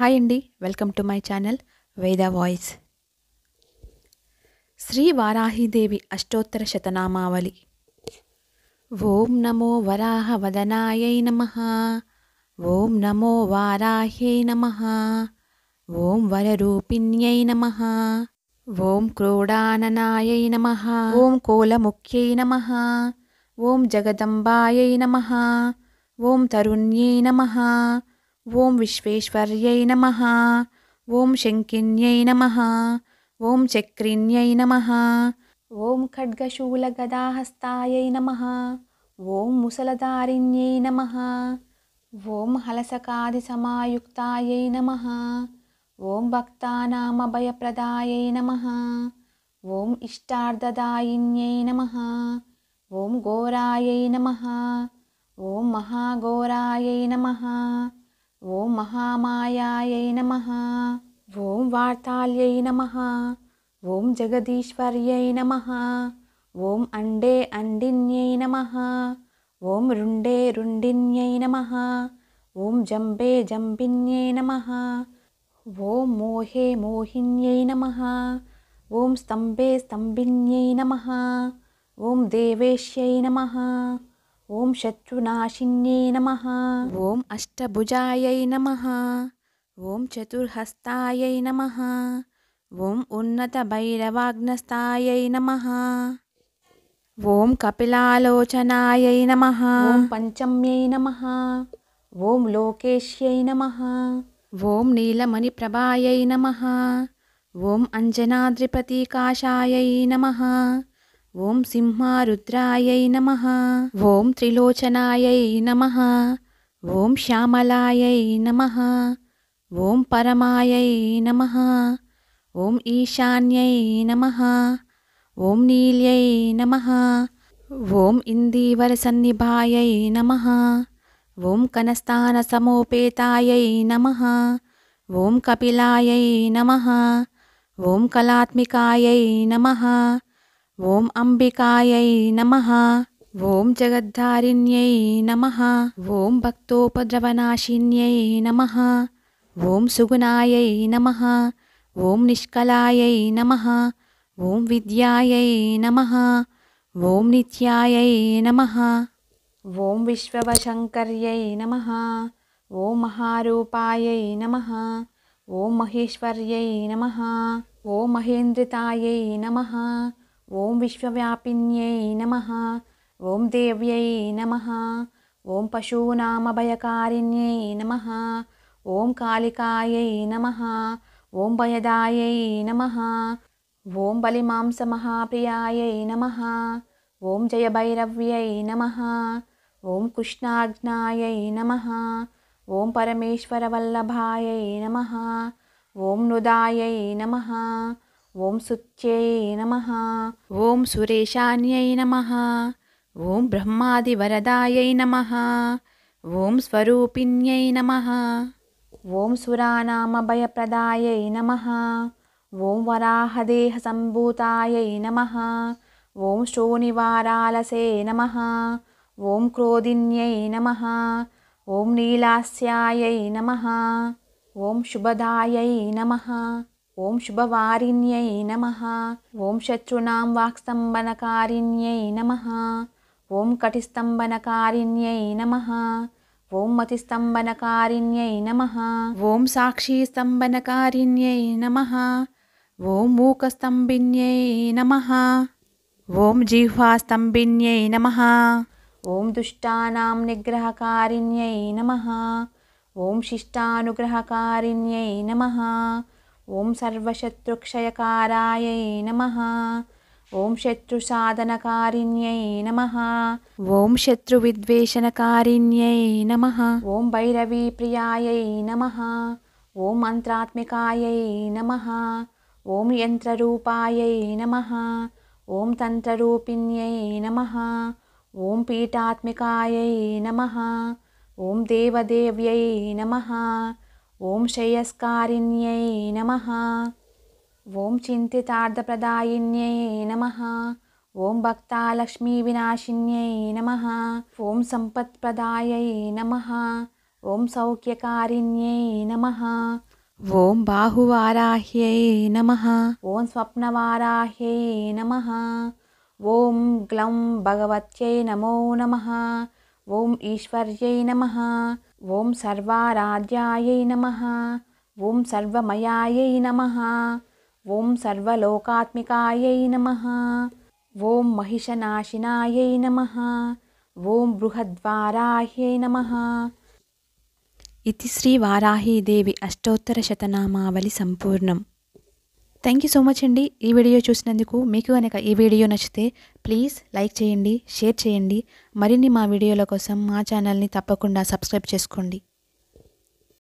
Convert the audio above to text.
hi అండి welcome to my channel వేద voice Shri Varahi Devi అష్టోత్తర శతనామావళి ఓం నమో వరాహ వదనాయ నమ ఓం నమో వారాహ్యై నమ ఓం వరరూపిణ్యై నమ ఓం క్రోడాననాయ నమ ఓం కోలముఖ్యై నమ ఓం జగదంబాయ నమ ఓం తరుణ్యై నమ ॐ विश्वेश्वर्यै नमः ॐ शङ्किन्यै नमः ॐ चक्रिण्यै नमः ॐ खड्गशूलगदाहस्तायै नमः ॐ मुसलधारिण्यै नमः ॐ हलसकादिसमायुक्तायै नमः ॐ भक्तानामभयप्रदायै नमः ॐ इष्टार्धदायिन्यै नमः ॐ घोरायै नमः ॐ महाघोरायै नमः ॐ महामायायै नमः ॐ वार्ताल्यै नमः ॐ जगदीश्वर्यै नमः ॐ अण्डे अण्डिन्यै नमः ॐ रुण्डे रुण्डिन्यै नमः ॐ जम्बे जम्बिन्यै नमः ॐ मोहे मोहिन्यै नमः ॐ स्तम्भे स्तम्भिन्यै नमः ॐ देवेश्यै नमः ॐ शत्रुनाशिन्यै नमः ॐ अष्टभुजायै नमः ॐ चतुर्हस्तायै नमः ॐ उन्नतभैरवाग्नस्तायै नमः ॐ कपिलालोचनायै नमः ॐ पञ्चम्यै नमः ॐ लोकेश्यै नमः ॐ नीलमणिप्रभायै नमः ॐ अञ्जनाद्रिपतिकाशायै नमः ॐ सिंहारुद्रायै नमः ॐ त्रिलोचनायै नमः ॐ श्यामलायै नमः ॐ परमायै नमः ॐ ईशान्यै नमः ॐ नील्यै नमः ॐ इन्दीवरसन्निभायै नमः ॐ कनस्थानसमुपेतायै नमः ॐ कपिलायै नमः ॐ कलात्मिकायै नमः ॐ अम्बिकायै नमः ॐ जगद्धारिण्यै नमः ॐ भक्तोपद्रवनाशिन्यै नमः ॐ सुगुणायै नमः ॐ निष्कलायै नमः ॐ विद्यायै नमः ॐ नित्यायै नमः ॐ विश्ववशङ्कर्यै नमः ॐ महारूपायै नमः ॐ महेश्वर्यै नमः ॐ महेन्द्रितायै नमः ॐ विश्वव्यापिन्यै नमः ॐ देव्यै नमः ॐ पशूनामभयकारिण्यै नमः ॐ कालिकायै नमः ॐ भयदायै नमः ॐ बलिमांसमहाप्रियायै नमः ॐ जयभैरव्यै नमः ॐ कृष्णाग्नायै नमः ॐ परमेश्वरवल्लभायै नमः ॐ नुदायै नमः ॐ सुच्यै नमः ॐ सुरेशान्यै नमः ॐ ब्रह्मादिवरदायै नमः ॐ स्वरूपिण्यै नमः ॐ सुरानामभयप्रदायै नमः ॐ वराहदेहसम्भूतायै नमः ॐ श्रोनिवारालसे नमः ॐ क्रोधिन्यै नमः ॐ नीलास्यायै नमः ॐ शुभदायै नमः ॐ शुभवारिण्यै नमः ॐ शत्रूणां वाक्स्तम्भनकारिण्यै नमः ॐ कटिस्तम्भनकारिण्यै नमः ॐ मतिस्तम्भनकारिण्यै नमः ॐ साक्षीस्तम्भनकारिण्यै नमः ॐ ॐकस्तम्भिन्यै नमः ॐ जिह्वास्तम्भिन्यै नमः ॐ दुष्टानां निग्रहकारिण्यै नमः ॐ शिष्टानुग्रहकारिण्यै नमः ॐ सर्वशत्रुक्षयकारायै नमः ॐ शत्रुसाधनकारिण्यै नमः ॐ शत्रुविद्वेषणकारिण्यै नमः ॐ भैरवीप्रियायै नमः ॐ मन्त्रात्मिकायै नमः ॐ यन्त्ररूपायै नमः ॐ तन्त्ररूपिण्यै नमः ॐ पीठात्मिकायै नमः ॐ देवदेव्यै नमः ॐ श्रेयस्कारिण्यै नमः ॐ चिन्तितार्थप्रदायिन्यै नमः ॐ भक्तालक्ष्मीविनाशिन्यै नमः ॐ सम्पत्प्रदायै नमः ॐ सौख्यकारिण्यै नमः ॐ बाहुवाराह्यै नमः ॐ स्वप्नवाराह्यै नमः ॐ ग्लं भगवत्यै नमो नमः ॐ ईश्वर्यै नमः ॐ सर्वाराध्यायै नमः ॐ सर्वमयायै नमः ॐ सर्वलोकात्मिकायै नमः ॐ महिषनाशिनायै नमः ॐ बृहद्वाराह्यै नमः इति श्रीवाराहीदेवी अष्टोत्तरशतनामावलिसम्पूर्णम् థ్యాంక్ యూ సో మచ్ అండి ఈ వీడియో చూసినందుకు మీకు కనుక ఈ వీడియో నచ్చితే ప్లీజ్ లైక్ చేయండి షేర్ చేయండి మరిన్ని మా వీడియోల కోసం మా ఛానల్ని తప్పకుండా సబ్స్క్రైబ్ చేసుకోండి